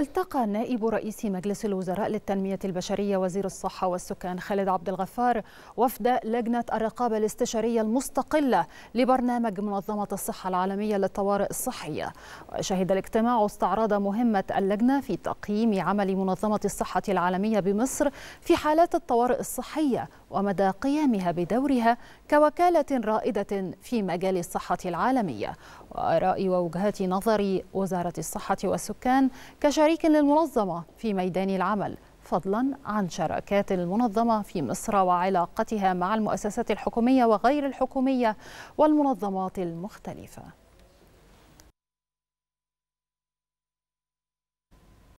التقى نائب رئيس مجلس الوزراء للتنمية البشرية وزير الصحة والسكان خالد عبد الغفار وفد لجنة الرقابة الاستشارية المستقلة لبرنامج منظمة الصحة العالمية للطوارئ الصحية وشهد الاجتماع استعراض مهمة اللجنة في تقييم عمل منظمة الصحة العالمية بمصر في حالات الطوارئ الصحية ومدى قيامها بدورها كوكالة رائدة في مجال الصحة العالمية وآراء ووجهات نظر وزارة الصحة والسكان كشريك شريك للمنظمة في ميدان العمل فضلا عن شراكات المنظمة في مصر وعلاقتها مع المؤسسات الحكومية وغير الحكومية والمنظمات المختلفة